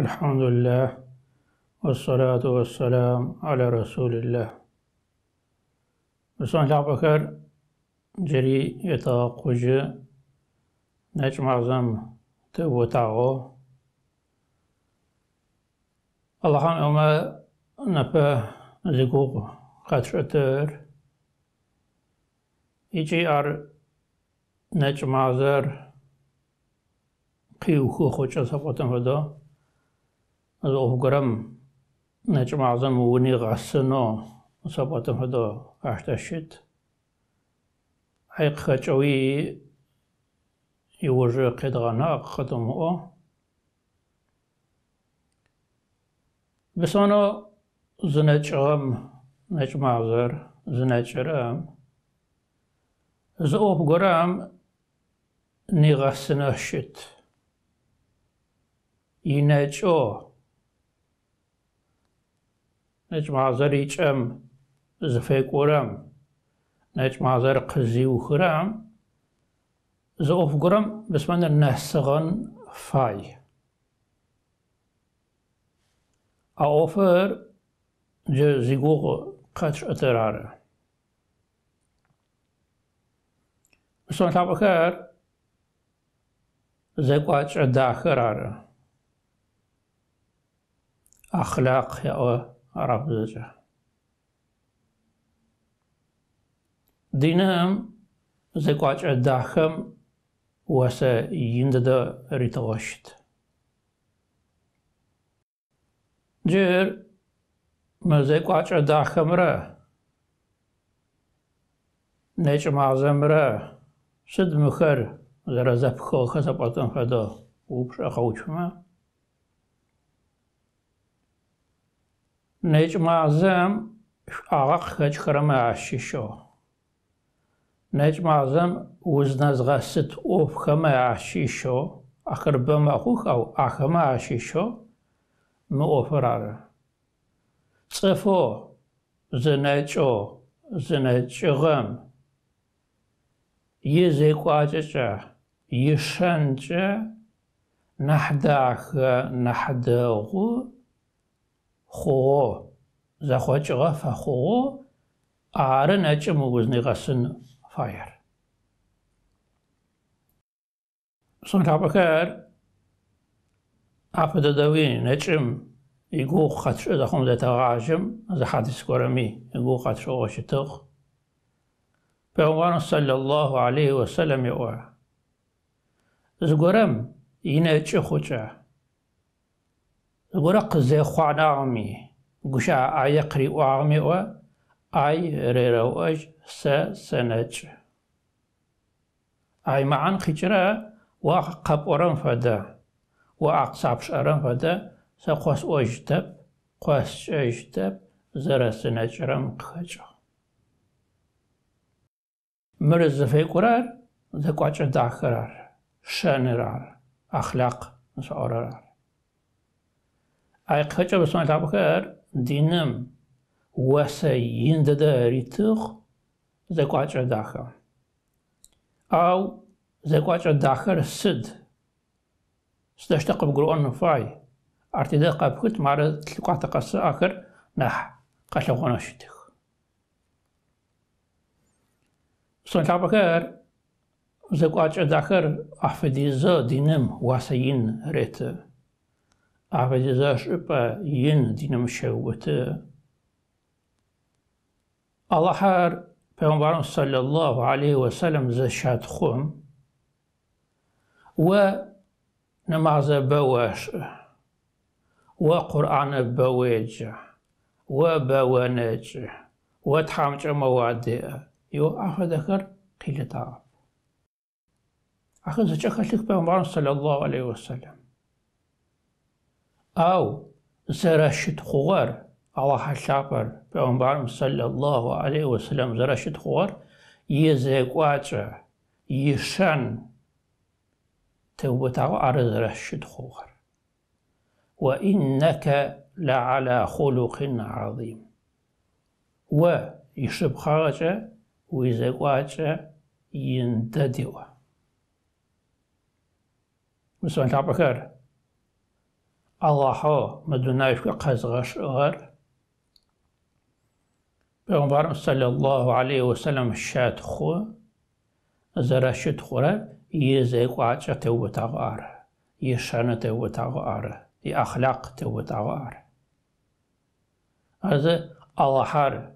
الحمد لله والصلاة والسلام على رسول الله الله بكر جري يتاقج نجم عظم تبو تعو اللهم وما نبا زقوق قطر أتر إيجي أر نجم عظر قيو خوش جسا هدو زوفغرم نجم عظم وني غسنو صباتم هدو أحتشت عيق خاتشوي يوجه قد غناق خدم أو بسانو زنج أم نجم عذر زنج رام زوب غرام نيغسنا شت ینچ أو ነጭ ማዕዘር ይጨም ዝፈይቆረም ነጭ ማዕዘር ክዚው ክረም ዝኦፍ ጉረም ብስመን ነስኸን ፋይ ኣኦፈር ዚጉቕ ከትር እትራረ ምስን ታብከር ዘቋጭ ዳኸር ኣረ ኣኽላቕ ያቐ არაბულზე. დინამ ზეკვაჭა დახამ უასე ინდა და რიტოშით. ჯერ მოზეკვაჭა დახამრა ნეჭმ აზემრა სიდმხერ ზერაზაფხო ხასაპატონ ფედო უფშა ხაუჩმა ნეჭმაზემ აღა ხეჭხრმა აშიშო ნეჭმაზემ უზნაზღასეთ ოფხმა აშიშო ახრბმა ხუხავ ახმა აშიშო მე ოფრარ წეფო ზნეჭო ზნეჭღამ იეზე ყაჭაჭა იშანჭა ნაჰდახ ნაჰდაღუ خو زخوچ غف خو آرن اچم وزنی غسن فایر سنتا بکر اپ دادوی نچم ایگو خطش از خون دتا غاشم از حدیث کرمی ایگو خطش او شتغ پیوانا صلی اللہ علیه و سلم اوه از گرم این اچه خوچه البرق زي خوان عمي قشع عيقري آية وعمي و أي ريروج س سنج أي معان خيجرا واق قب أرم فدا واق سابش أرم فدا سا سقوس أجتب قوس أجتب زر سنج رم خجر مرز في قرار ذا قوش داخرار شانرار أخلاق نسعرار أيقهاج بسمع تعبكار دينم واسا ينددا ريتغ ذاكو عجع داخر أو ذاكو عجع داخر السد سداش تقب قرؤون فاي ارتداء قابكت مع تلقى قص آخر نح قاشا غناشتك سمع تعبكار ذاكو عجع داخر أحفدي زا دينم واسا ين ريتغ ئاوێدەداش ابا ين دینەمە شەوەتە الله حار پێمبارم سەل الله عليه وسلم زە شاد خۆم و نەمازە بواش و قرآن بواج و بەوەنەجە و تحامج مەوادێە یۆ ئاخە دەکەر قیلە تا ئەخە زەچە خەشک پێمبارم سەل الله عليه وسلم أو زرشت خوار على حشابر بأمبارم صلى الله عليه وسلم زرشت خور يزيقواجه يشان توبتاو على زرشت خوار وإنك لعلى خلق عظيم و يشبخاجه ويزيقواجه ينددوا مسلم تعبكر آلاحو مدونه ایشکوی قزغش اغر به عنوان برم صلی الله علیه و سلم شدخو خور شدخوره ی زیق و عجر تویت اغر ی شنه تویت اغر ی اخلاق تویت اغر از این آلاحار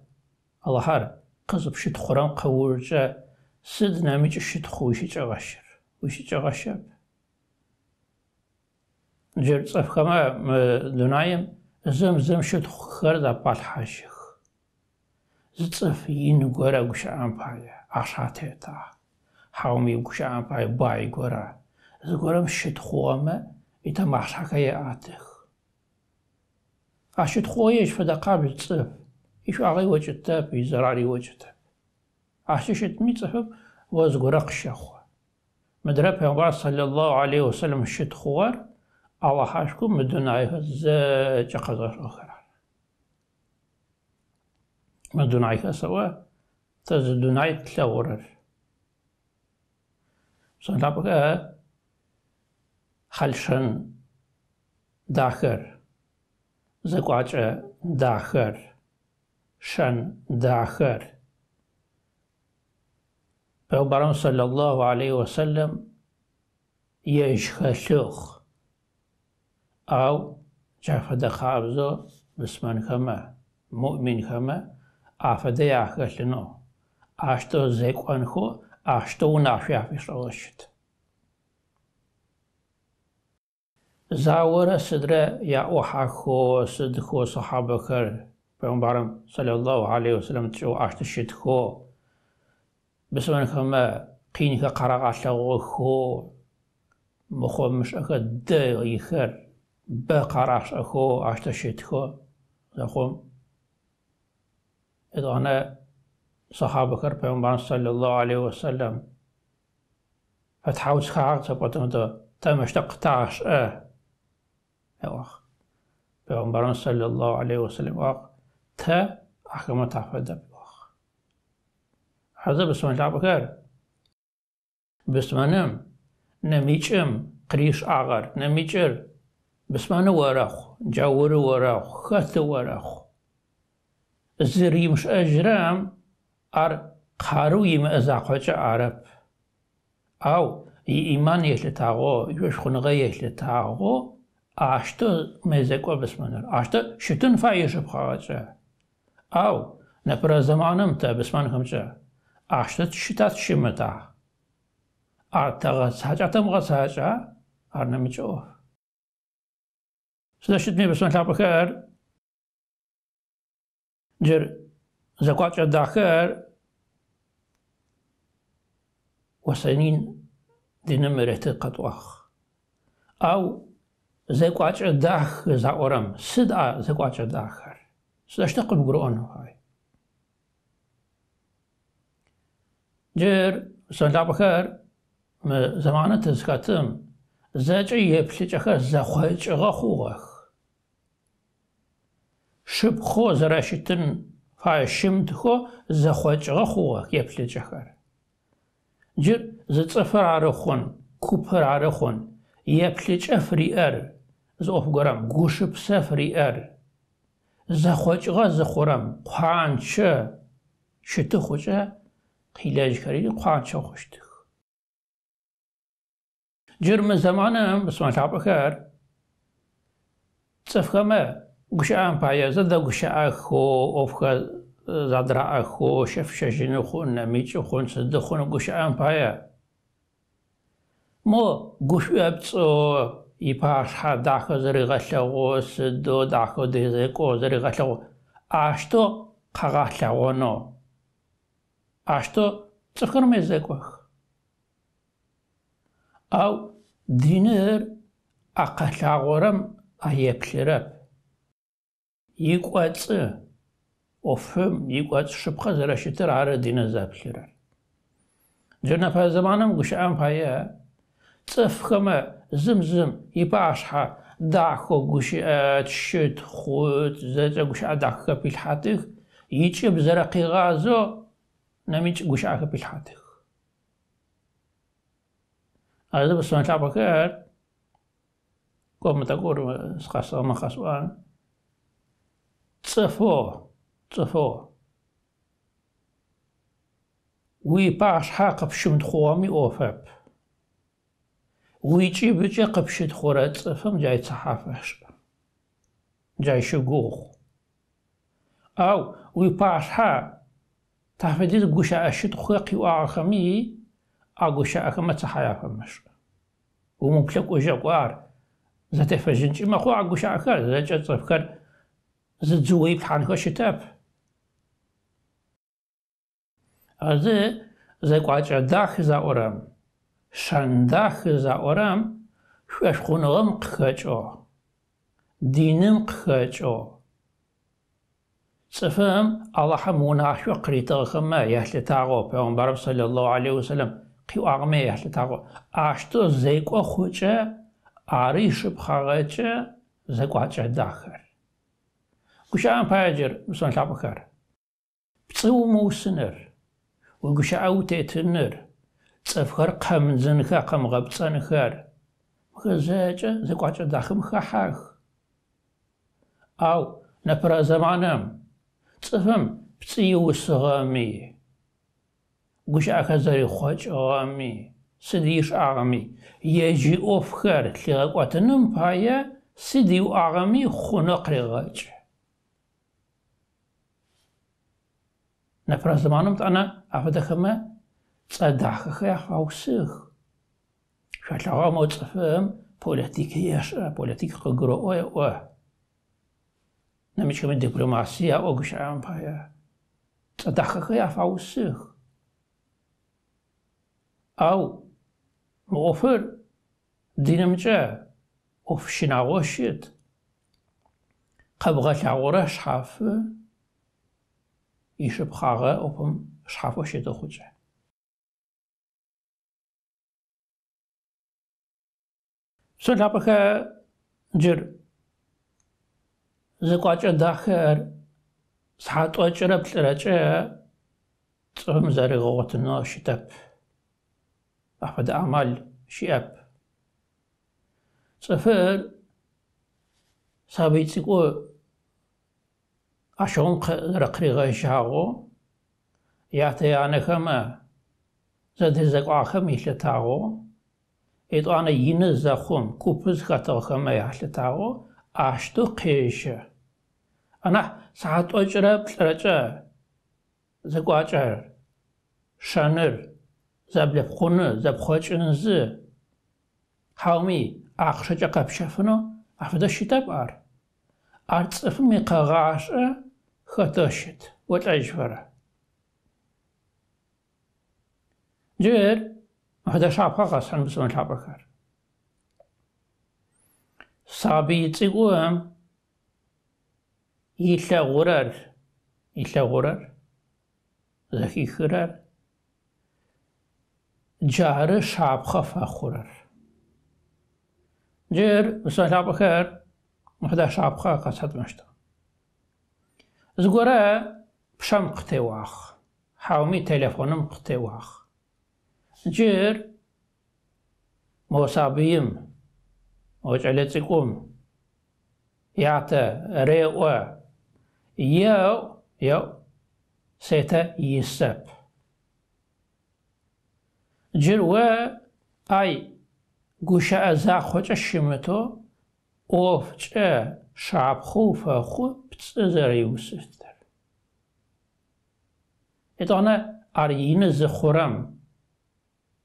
آلاحار قزب شدخوره ام قورجه صد نمیچه شدخویشی جاگاشیر ویشی جاگاشیر ጀርፀፍኸመ ዱናይም እዞም ዘምሸትኸርዳ ፓልሓሽኽ ዝፅፍ ይንጎረ ጉሽኣምፓየ ኣሻቴታ ሓውሚ ጉሽኣምፓየ ባይ ጎረ ዝጎረም ሽትኽወመ ኢተማሕሻከየ ኣትኽ ኣሽትኽወየ ሽፈደቃብ ዝፅፍ ይሹ ኣኸይ ወጭተብ ይዘራሪ ወጭተብ ኣሽሽት ሚፅፍብ ወዝጎረ ክሸኽወ መድረ ፔንጓር ሰለ ላሁ ዓለይሂ ወሰለም ሽትኽወር أوحاشكم مدن عيها زاجة قدر أخرى مدن عيها سوا تزدن عي تلاورر صنع بقى خلشن داخر زقوعة داخر شن داخر Peygamberim sallallahu aleyhi ve sellem yeşhaşık. ئاو جافەدەخا ئەبزۆ بسمانەکەمە مؤمنکەمە ئافەدە یاخەلنەوە ئاشتۆ اشتو خۆ ئاشتە و نافیافیشەوەشت. زاوەرە سدرە یا ئۆحا خۆ سد خۆ سەحابەکەر پێمبارم سەل الله عليه وسلم چ ئاشتە شت خۆ بسمانەکەمە قینکە قەراغاشەوە خۆ بخۆ مشەکە دەیخەر با قراش أخو عشت شيتخو لخوم إذا أنا صحابة كر پیغمبر صلى الله عليه وسلم فتحاوت خاق تبتم دا تمشت قطعش آه, اه أخ پیغمبر صلى الله عليه وسلم أخ تا أحكم تعفد أخ هذا بسم الله بكر بسمنم نميجم قريش آغر نميجر بسمانه وراخ جاور وراخ خط وراخ زریمش اجرام ار قرویم از اقاچ عرب او ای ایمان یه لطاقو یوش خونقه یه لطاقو اشتا مزکو بسمانه اشتا شتون فایش بخواچه او نپرا زمانم تا بسمانه همچه اشتا شتات شمتا ارتغا ساچه تمغا ساچه ارنمی چه اوه سداشتني بسم الله بخير جر زكوات الداخل وسنين دينم ريحت قطوخ أو زكوات الداخ زاورم سدعة زكوات الداخل سداشتق بقرآن هاي جر بسم الله بخير زمانة زكاتم زاجي يبسي جخر زخوات غخوغخ شب خو ز رشتن فای شمت خوا ز خوچه کرد. جر ز صفر آرخون، کپر آرخون، یپلیچه فری ار، ز اوف گوشب سفری ار، ز خوچه ز خورم، خوانچه، شتو خوچه، خیلی ایج قانچه خوانچه جرم زمانم جر مه بس مایت آب کرد، صفقه مه، გუშაან ფაიაზა და გუშა ახო ოფხა ზადრა ახო შეფ შეჟინო ხუნა მიჭი ხუნც და ხუნა გუშაან ფაია მო გუშუებწო იფაშა დახზრი გასაღოს დო დახოდეზე კოზრი გასაღო აშტო ყაღალაღონო აშტო წხრმეზე ყახ ა დინერ აყალაღორამ აიეფლერებ იყვაც ოფე იყვაც შფხაზერაში და არ დინაზაფლერა ჯერნაფა ზამანამ გუშან ფაია წფხმა ზმზმ იპაშა დახო გუშ ეშთ ხუთ ზეწე გუშა დახა ფილჰატი იჭი ბზერაყი ღაზო ნამიჭ გუშა ფილჰატი აი და ბსმანტა ბაქერ კომ მეტა გორ სხასა მახასვან تصفوه تصفوه وي باش حاقب شمد خوامي أوفاب ويجي بجي قبشد خورات تصفم جاي تحافش جاي شقوخ أو وي باش حا تحفدت قوشا أشد خوقي وآخمي أقوشا أخمة تحيا فمش وممكن أجا قوار زتفجنش ما خو أقوشا أخر زتفكر אז זה זוהי פחן כשתף. אז זה, זה כבר שדח זה אורם. שנדח זה אורם, שיש חונרם כחצ'ו. דינם כחצ'ו. צפם, אללה חמונה שו קריטר חמה, יחלי תאגו, פעום ברב סלי אללה עלי וסלם, כי הוא אגמי יחלי תאגו. אשתו זה כבר חוצ'ה, ארי שבחרצ'ה, זה כבר שדחר. گوشەیان پاجر بسان لا بکار بچە مووسنر و تفكر ئەو زنكا چەفخەر قەمزنکە قەمغە بچەنخەر مخەزەکە زەکواچە داخمخە أو نفرا نەپرە تفهم بصي بچی وسغامی گوشە ئەکە زەری خۆچ ئەوامی سديش أغمي يجي أوف تلغاك واتنم بايا سدي وأغمي خنق رغاج ნაფრაზმანო თანა აფდახმა წადახხე ახავსიხ შალავა მოწფემ პოლიტიკი ეშა პოლიტიკი გროოე ო ნამიჩემ დიპლომასია ოგშამ ფაია წადახხე ახავსიხ აუ მოფერ დინამიჭა ოფშინაღოშით ყავღა შაღურა შაფ ისფხარა ოფომ შაფოშე დოხუჭე სულაპხე ჯერ ზეკვაჭე დახერ სატვაჭრებ წრაჭე წომ ზარეღოთნო შიტაპ აფად ამალ შიაპ წეფერ საბიციკო ашон рақриғашаго яте анахама зади зақахам илтаго эту ана ине захум купс хатахама ялтаго ашту қеше ана саат очра плрача зақачар шанер забле хуны забхочынзы хауми ахшача капшафно афда шитап ар арцф ми қағаша خطاشت والأجفرة جيل هذا شعب خاص عن بسم شعبها أخر صابي تقوم يلا غرار يلا غرار ذكي خرار جار شعب خفا خرار جير بسم الحب أخر وحدا شعب خاص حد مشتاق زگۆرە بشام قتێواخ حاومی تلفونم قتێواخ جر مۆسابیم ئۆجلەتی قوم یاتە ڕێوە يو يو سيتا يساب جير و اي ئەزا خۆچە شمە تۆ ئۆفچە шаапхоуфа ху пцӏызэр иусыфтэр. Итӏанэ ар ины зы хъурэм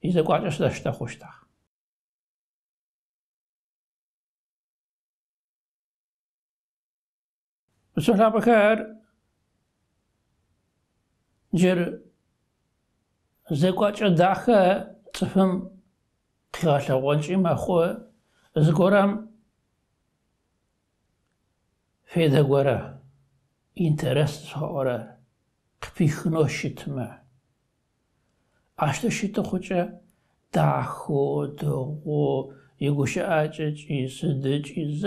и зэкӏуакӏэ щыдэщтэ хъущтагъ. بسم الله بخير جر زقاچ داخه صفم فیدگوره، اینترست هاره قبیخ ناشیده مهر. اشتر شده خودشه ده خود، ده خود، یک گوشه اچه، چیز، ده چیز،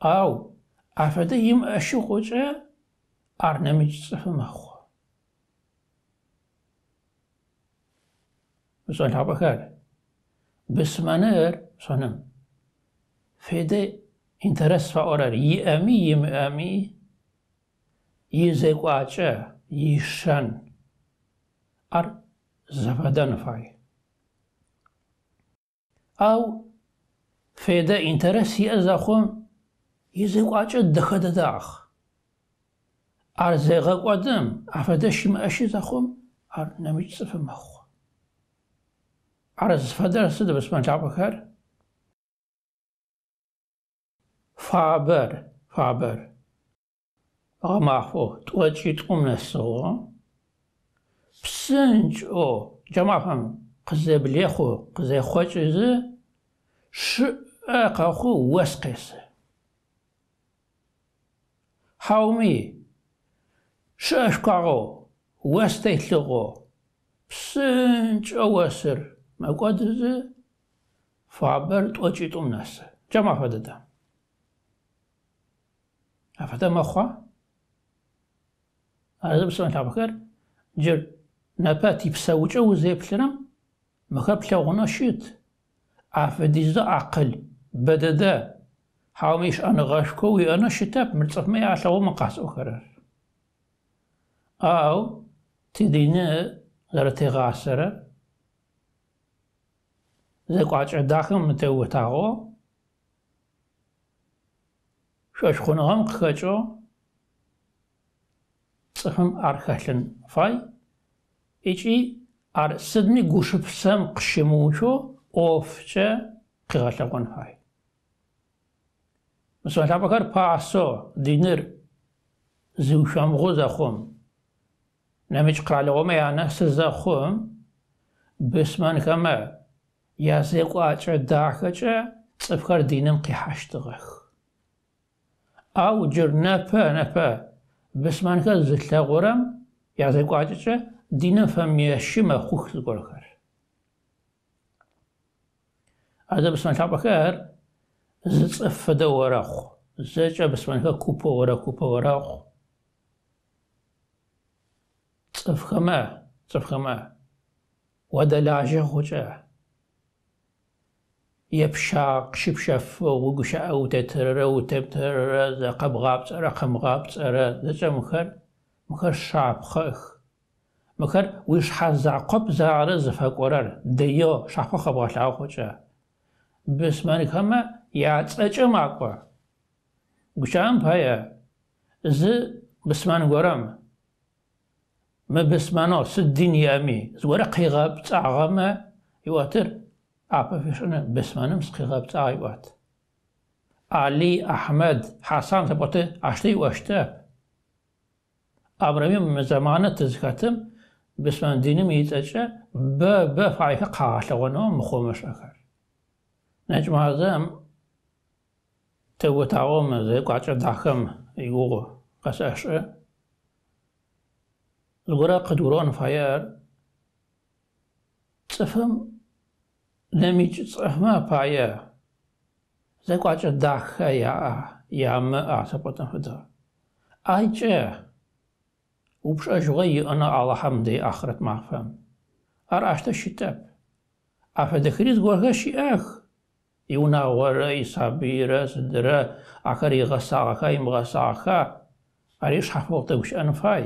او، افراده این اشی خودشه ار نمی چیز داره sånum. ፌደ ኢንተረስ ፈኦረር ይእሚ ይምእሚ ይዘቋጨ ይሸን አር ዘፈደንፋይ አው ፌደ ኢንተረስ የእዛኾም ይዘቋጨ ደኸደዳኽ አር ዘቐቆድም ኣፈደሽ መእሺ ዛኾም ኣር ነምጭ ጽፍመኹ አር ዝፈደር ስድ በስመንጫ ብኸር farber, farber. Гамахо туачиткумнассоо. Псэнч о жамафам кызэблехо кызэхочызы шы акахо э, уэскэсэ. Хауми шэшкаго уэстэйлого псэнч оуэсэр магодызы фабер туачитумнасэ. Жамафадада. هەفتە هذا بس من تاابەکەر جر نەپاتی پسەوچە و زێپلرم مەخە پلەوەنا شێت ئافدیزدە عقل بەدەدە حاومش ئەنەغاشکۆوی ئەنە شتەپ مرچەتمە یاشەوە مەقاسەوەکەرەر ئاو تدینە لەرە تێغاسەرە زە قاچە داخم متەوە تاغۆ شاشخونهم خجو صحم أرخشن فاي إيشي أر سدني قشب سم قشموشو أوفشة قغشبون فاي مثلا بكر پاسو دينر زوشام غوزا خوم نمیچ قرال غوم یعنی سزا خوم بسمان کمه یزیق آچه داخه چه صفکر دینم قیحشت غخ او جر نفا نفا بس ما نكاد زتلا غرام يعطي قاعدتا دي نفا ميشي ما خوخ تقول خير هذا بس ما نكاد بخير زتصف دورا خو زتشا بس ما نكاد كوبا ورا كوبا ورا خو تصف خما تصف خما ودا لعجي خوشا يبشاق شبشف وقشا أو تتر أو تبتر زقب غابت رقم غابت أرى ذا مخر مخر شعب خخ مخر ويش حزع قب زعر زفاق ورر ديو شعب خخ خبغ العوخوشا بس مانك هما يعتس أجم عقوا قشام ز بس بسمان قرام ما سد سدين يامي زورق غاب تعغم يواتر ئاپەفێشنە بسمانم سقیغا بچاوی وات. علی ئەحمەد حسان تەبەتە عشتەی وەشتە. ئابرەمی مەزەمانە تزکەتم بسمان دینم هیچەچە بە بە فایکە قاڵەوەنەوە مخۆمەشەکە. نەجمازەم تەوە تاوەمە زێ قاچە داخەم یگوغۆ قەس ئەشە. لەگوۆرە قدورۆن فایار، تفهم nemichma paya zakwacha dakha ya yam asapotan hoda aiche upsha jogi ana alhamde akhirat mahfam ar ashta shitab afade khiriz gorga shi akh i una wara i sabira sidra akhari gasa kha im gasa kha ari shafot ush an fai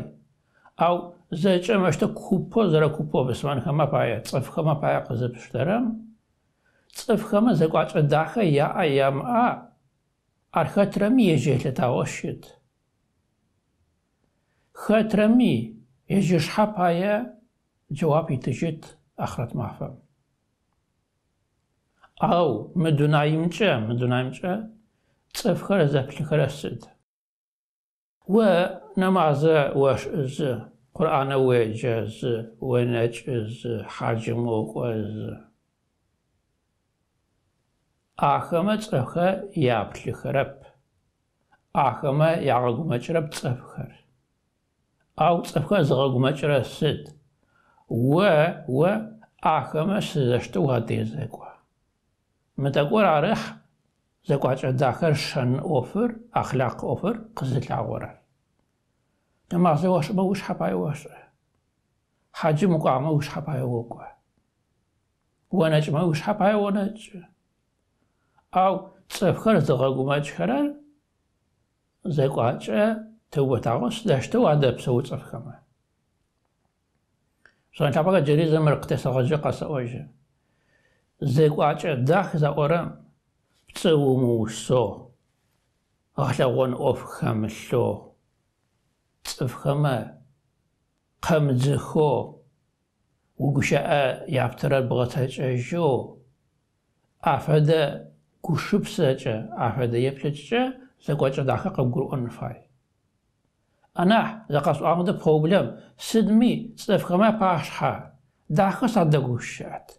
au ze chama shta kupo zara kupo besman khama paya tsaf khama paya qazep shtaram صفحه ما زی قاچ اتداخه یا یا ما آر خطرمی اجهلت آواشید خطرمی اجهش ها پایه جوابی تشید اخرت محفظ او مدونه ایمچه مدونه ایمچه صفحه را زبین کرسید و نمازه و از قرآن ویج از ونج از حاج موقع از Ахэмэ цӏэхэ яплъыхэрэп, ахэмэ ягъэгумэкӏырэп цӏэфхэр. Ау цӏэфхэр зыгъэгумэкӏырэ сыд? О о ахэмэ сызэщтэу адезэкӏо. Мы тӏэкӏор арыхь зэкӏуакӏэ дахэр шэн ӏофыр, ахълакъ ӏофыр къызылъагъорэр. Нэмазэ ошӏэмэ ушъхьэ пае ошӏэ. Хьаджым укӏуагъэмэ ушъхьэ пае окӏо. Онэкӏымэ ушъхьэ пае онэкӏы. აუ წეფხარ დაგაგუმაჩხარა ზეკვაჭა თუბათავს დაშტო ადაფსო წეფხამა სან ჩაპაგა ჯერიზმ რქტესაღაჯა ყასაოჟე ზეკვაჭა დახ ზაყორა წეუმუსო ახლაღონ ოფხამლო წეფხამა ყამძხო უგუშა აფტრალ ბღათაჭეჟო აფადა كشوب سجى أحد يبتجى زقوجة داخل قبر أنفاي أنا زقاس عمد problem سدمي صفقمة باشها داخل صدق قشات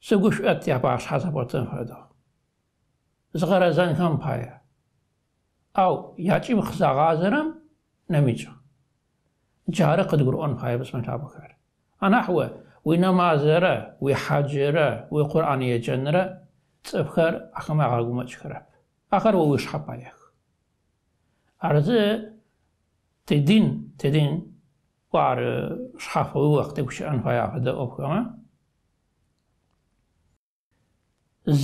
سقوش أتى باشها سبتن فدا زغر زن كم باي أو ياتي مخزا غازرم نميجا جارة قد قرؤون أنفاي بس ما تابخر أنا هو وينما زرة وحجرة وقرآنية جنرة წფხარ ახმა აღგუმა ჩხრაფ ახარ ვოლუშ ხაპალიახ არზე თედინ თედინ ვარ э, შხაფოლ ვახტე ქშან ფაიახ და ოფხამა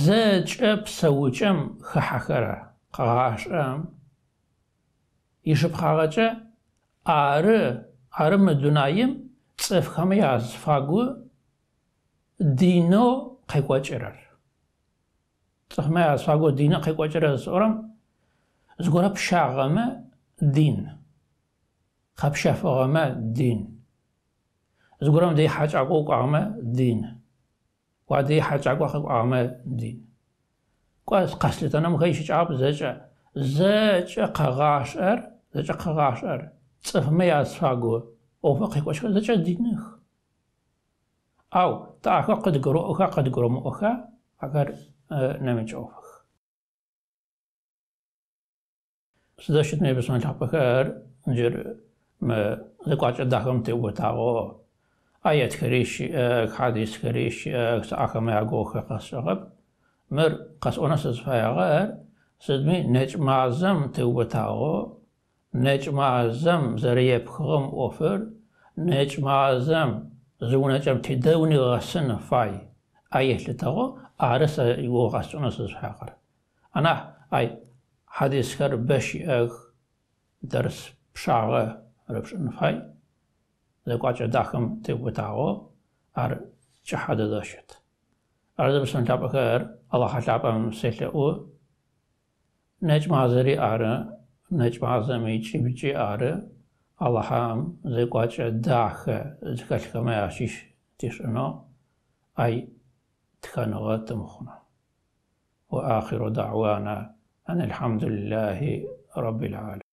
ზე ჭებ საუჭემ ხახარა ყაშამ იშებ ხაღაჭე არი არი მდუნაიმ წფხამი აზფაგუ დინო ხეკვაჭერარ تخمع صاقو دينا خي قوجر الصورم زغورا بشاغما دين خبشا فغما دين زغورا دي حاج عقو قاما دين وعدي حاج عقو قاما دين كواس قاسلت انا مخيش عاب زجا زجا قغاشر زجا قغاشر تخمع صاقو او فقي قوجر زجا دينخ أو تأخذ قد قرؤها قد قرمؤها أكر nemecovach. Sudashit nebesman tapakhar jer me zakwatcha dakham te utago ayet khrish khadis khrish akhame ago khasharab mer qas ona siz fayagar siz mi nechmazam te utago nechmazam zariyep khum ofer nechmazam zunacham tidawni rasna fay აი ეს დაღო არის იუღას წონას ეს ხახარ ანა აი ჰადის ხარ ბეში აღ დარს ფშაღა რებშენ ფაი და ყაჭა დახამ თე ვეთაო არ ჯაჰადა დაშეთ არ დასან დაპახარ ალა ხალაპამ სელე ო ნეჯმაზერი არა ნეჯმაზემი ჩიბიჭი არა ალაჰამ ზეკვაჭა დახა ზეკაჭა მე აშიშ ტიშნო აი تخانغات مخنا وآخر دعوانا أن الحمد لله رب العالمين